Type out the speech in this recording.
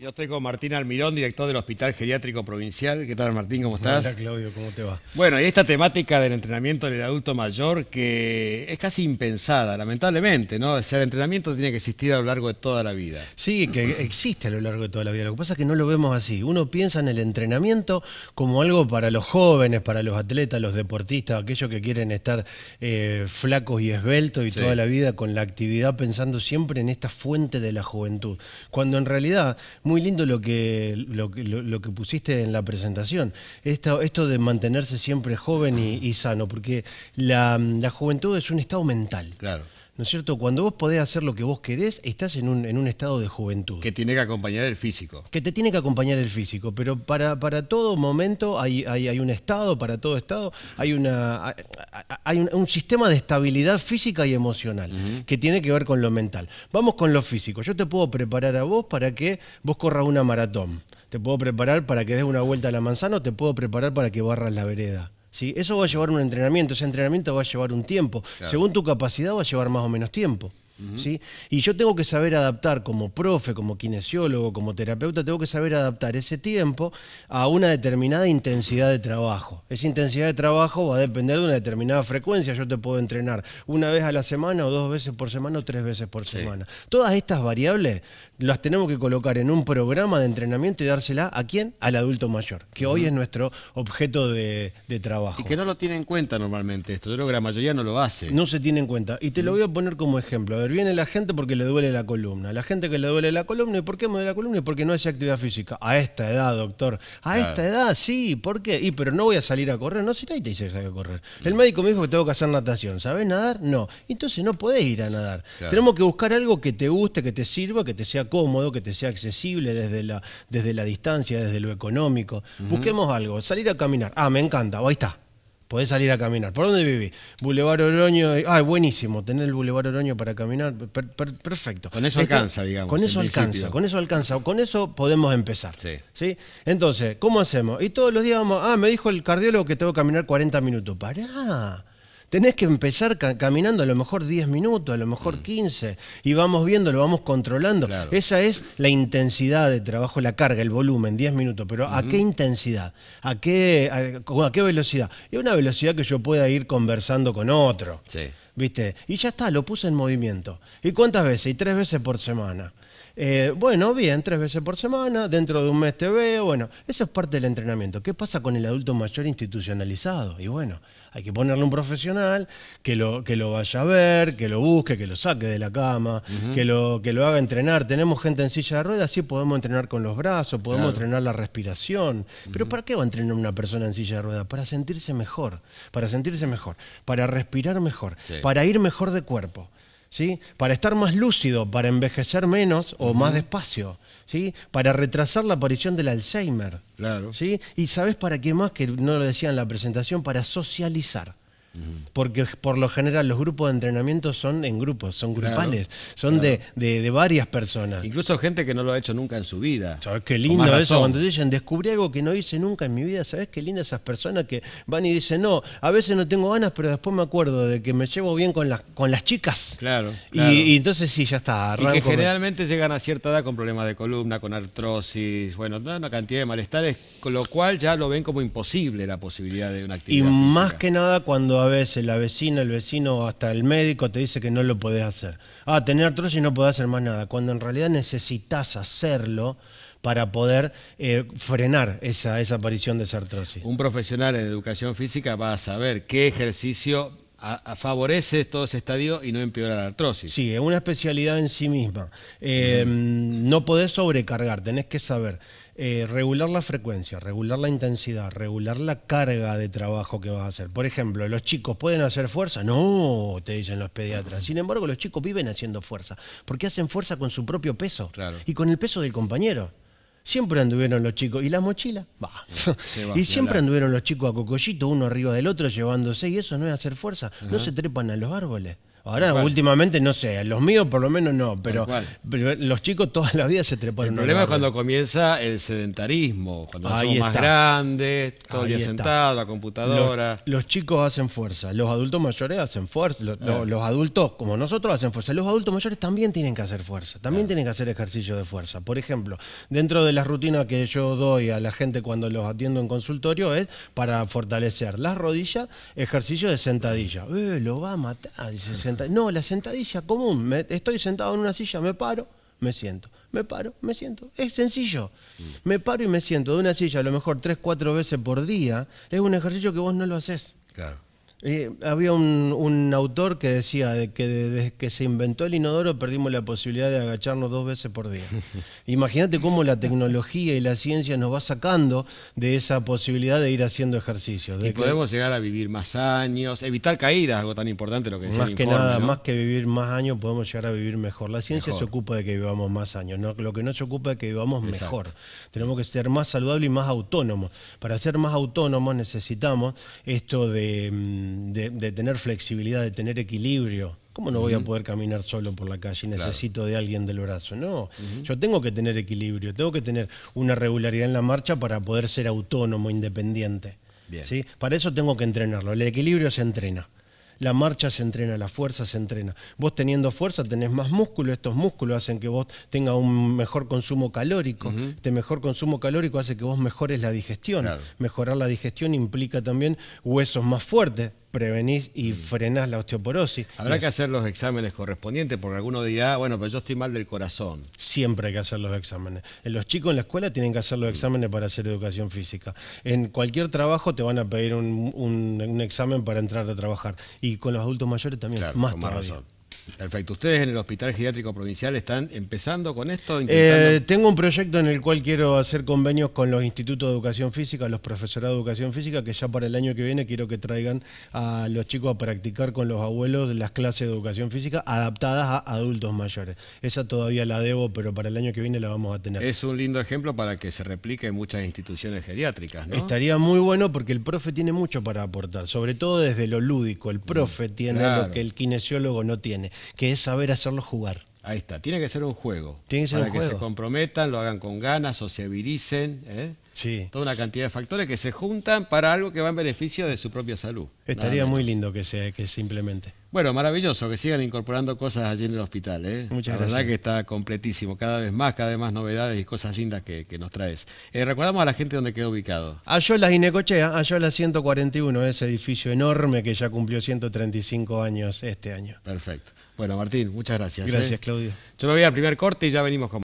Yo estoy con Martín Almirón, director del Hospital Geriátrico Provincial. ¿Qué tal, Martín? ¿Cómo estás? Hola, Claudio, ¿cómo te va? Bueno, y esta temática del entrenamiento en el adulto mayor que es casi impensada, lamentablemente, ¿no? O sea, el entrenamiento tiene que existir a lo largo de toda la vida. Sí, que existe a lo largo de toda la vida. Lo que pasa es que no lo vemos así. Uno piensa en el entrenamiento como algo para los jóvenes, para los atletas, los deportistas, aquellos que quieren estar eh, flacos y esbeltos y toda la vida con la actividad pensando siempre en esta fuente de la juventud. Cuando en realidad muy lindo lo que, lo, que pusiste en la presentación. Esto, esto de mantenerse siempre joven y, y sano, porque la, la, juventud es un estado mental. Claro. ¿No es cierto? Cuando vos podés hacer lo que vos querés, estás en un, estado de juventud. Que tiene que acompañar el físico. Que te tiene que acompañar el físico, pero para, para todo momento hay, un estado, para todo estado hay, una, hay un, sistema de estabilidad física y emocional que tiene que ver con lo mental. Vamos con lo físico. Yo te puedo preparar a vos para que vos corras una maratón. Te puedo preparar para que des una vuelta a la manzana o te puedo preparar para que barras la vereda. ¿sí? Eso va a llevar un entrenamiento, ese entrenamiento va a llevar un tiempo. Según tu capacidad va a llevar más o menos tiempo. Y yo tengo que saber adaptar como profe, como kinesiólogo, como terapeuta, tengo que saber adaptar ese tiempo a una determinada intensidad de trabajo. Esa intensidad de trabajo va a depender de una determinada frecuencia. Yo te puedo entrenar una vez a la semana o dos veces por semana o tres veces por semana. Todas estas variables las tenemos que colocar en un programa de entrenamiento y dársela a quién? Al adulto mayor, que hoy es nuestro objeto de, trabajo. Y que no lo tiene en cuenta normalmente esto. Yo creo que la mayoría no lo hace. No se tiene en cuenta. Y te lo voy a poner como ejemplo. A ver, viene la gente porque le duele la columna. La gente que le duele la columna, ¿y por qué me duele la columna? Y porque no hace actividad física. A esta edad, doctor. A esta edad, sí, ¿por qué? Y pero no voy a salir a correr. No, si nadie te dice que salga a correr. El médico me dijo que tengo que hacer natación. ¿Sabes nadar? No. Entonces no podés ir a nadar. Tenemos que buscar algo que te guste, que te sirva, que te sea cómodo, que te sea accesible desde la, desde la distancia, desde lo económico. Busquemos algo. Salir a caminar. Ah, me encanta. ahí está podés salir a caminar. ¿Por dónde vivís? Boulevard Oroño. Eh, ah, buenísimo, tener el Boulevard Oroño para caminar. perfecto. Con eso alcanza, digamos. Con eso alcanza, con eso alcanza. Con eso podemos empezar. Sí. sí. Entonces, ¿cómo hacemos? Y todos los días vamos, ah, me dijo el cardiólogo que tengo que caminar 40 minutos. Pará. Tenés que empezar caminando a lo mejor 10 minutos, a lo mejor 15, mm. y vamos viendo, lo vamos controlando. Esa es la intensidad de trabajo, la carga, el volumen, 10 minutos, pero ¿a qué intensidad? ¿A qué, a, qué velocidad? Y a una velocidad que yo pueda ir conversando con otro. ¿Viste? Y ya está, lo puse en movimiento. ¿Y cuántas veces? Y tres veces por semana. Eh, bueno, bien, tres veces por semana, dentro de un mes te veo, bueno, eso es parte del entrenamiento. ¿Qué pasa con el adulto mayor institucionalizado? Y bueno, hay que ponerle un profesional que lo, que lo vaya a ver, que lo busque, que lo saque de la cama, que, lo, que lo haga entrenar. Tenemos gente en silla de ruedas, sí podemos entrenar con los brazos, podemos entrenar la respiración. Pero ¿para qué va a entrenar una persona en silla de ruedas? Para sentirse mejor, para sentirse mejor, para respirar mejor, para ir mejor de cuerpo. ¿sí? Para estar más lúcido, para envejecer menos o más despacio, ¿sí? Para retrasar la aparición del Alzheimer. Claro. ¿Sí? Y sabes para qué más que no lo decía en la presentación, para socializar. Porque por lo general los grupos de entrenamiento son en grupos, son grupales, son De, varias personas. Incluso gente que no lo ha hecho nunca en su vida. ¿Sabes qué lindo eso? Cuando dicen, descubrí algo que no hice nunca en mi vida, ¿sabes qué lindo esas personas que van y dicen, no, a veces no tengo ganas, pero después me acuerdo de que me llevo bien con las, con las chicas. Claro. Y, entonces sí, ya está. Y que generalmente llegan a cierta edad con problemas de columna, con artrosis, bueno, una cantidad de malestares, con lo cual ya lo ven como imposible la posibilidad de una actividad. Y más que nada cuando a veces, la vecina, el vecino, hasta el médico te dice que no lo podés hacer. Ah, tener artrosis no podés hacer más nada, cuando en realidad necesitas hacerlo para poder eh, frenar esa, aparición de esa artrosis. Un profesional en educación física va a saber qué ejercicio favorece todo ese estadio y no empeora la artrosis. Sí, es una especialidad en sí misma. Eh, no podés sobrecargar, tenés que saber. Eh, regular la frecuencia, regular la intensidad, regular la carga de trabajo que vas a hacer. Por ejemplo, los chicos pueden hacer fuerza. No, te dicen los pediatras. Sin embargo, los chicos viven haciendo fuerza, porque hacen fuerza con su propio peso y con el peso del compañero. Siempre anduvieron los chicos. ¿Y las mochilas? Va, y siempre anduvieron los chicos a cocollito, uno arriba del otro, llevándose. Y eso no es hacer fuerza. No se trepan a los árboles. Ahora, últimamente, no sé, los míos por lo menos no, pero, los chicos toda la vida se trepan. El problema es cuando comienza el sedentarismo, cuando son más grandes, todo sentado, la computadora. Los, chicos hacen fuerza, los adultos mayores hacen fuerza, ah. los, adultos como nosotros hacen fuerza, los adultos mayores también tienen que hacer fuerza, también ah. tienen que hacer ejercicio de fuerza. Por ejemplo, dentro de las rutinas que yo doy a la gente cuando los atiendo en consultorio es para fortalecer las rodillas, ejercicio de sentadilla. Ah. Eh, lo va a matar, dice no, la sentadilla común. estoy sentado en una silla, me paro, me siento. Me paro, me siento. Es sencillo. Me paro y me siento de una silla a lo mejor tres, cuatro veces por día. Es un ejercicio que vos no lo haces. Claro. Eh, había un, autor que decía que desde que se inventó el inodoro perdimos la posibilidad de agacharnos dos veces por día. Imagínate cómo la tecnología y la ciencia nos va sacando de esa posibilidad de ir haciendo ejercicio. y podemos llegar a vivir más años, evitar caídas, algo tan importante lo que decía Más que nada, más que vivir más años, podemos llegar a vivir mejor. La ciencia se ocupa de que vivamos más años, ¿no? lo que no se ocupa es que vivamos mejor. Tenemos que ser más saludables y más autónomos. Para ser más autónomos necesitamos esto de mm, de, tener flexibilidad, de tener equilibrio. ¿Cómo no voy a poder caminar solo por la calle? Necesito de alguien del brazo. No, yo tengo que tener equilibrio, tengo que tener una regularidad en la marcha para poder ser autónomo, independiente. ¿sí? Para eso tengo que entrenarlo. El equilibrio se entrena. La marcha se entrena, la fuerza se entrena. Vos teniendo fuerza tenés más músculo, estos músculos hacen que vos tengas un mejor consumo calórico. Este mejor consumo calórico hace que vos mejores la digestión. Mejorar la digestión implica también huesos más fuertes, prevenís y mm. frenás la osteoporosis. Habrá que hacer los exámenes correspondientes porque alguno dirá, bueno, pero yo estoy mal del corazón. Siempre hay que hacer los exámenes. Los chicos en la escuela tienen que hacer los mm. exámenes para hacer educación física. En cualquier trabajo te van a pedir un, un, examen para entrar a trabajar. Y con los adultos mayores también, más, más razón. Perfecto. ¿Ustedes en el Hospital Geriátrico Provincial están empezando con esto? Eh, tengo un proyecto en el cual quiero hacer convenios con los institutos de educación física, los profesores de educación física, que ya para el año que viene quiero que traigan a los chicos a practicar con los abuelos las clases de educación física adaptadas a adultos mayores. Esa todavía la debo, pero para el año que viene la vamos a tener. Es un lindo ejemplo para que se replique en muchas instituciones geriátricas. ¿no? Estaría muy bueno porque el profe tiene mucho para aportar, sobre todo desde lo lúdico. El profe tiene lo que el kinesiólogo no tiene que es saber hacerlo jugar. Ahí está, tiene que ser un juego. Tiene que ser para que se comprometan, lo hagan con ganas, sociabilicen. ¿eh? Sí. Toda una cantidad de factores que se juntan para algo que va en beneficio de su propia salud. Estaría muy lindo que se, que Bueno, maravilloso, que sigan incorporando cosas allí en el hospital. ¿eh? Muchas La verdad que está completísimo, cada vez más, cada vez más novedades y cosas lindas que, nos traes. Eh, recordamos a la gente donde quedó ubicado. Ayola Ginecochea, Ayola 141, ese edificio enorme que ya cumplió 135 años este año. Perfecto. Bueno, Martín, muchas gracias. ¿eh? Gracias, Claudio. Yo me voy al primer corte y ya venimos con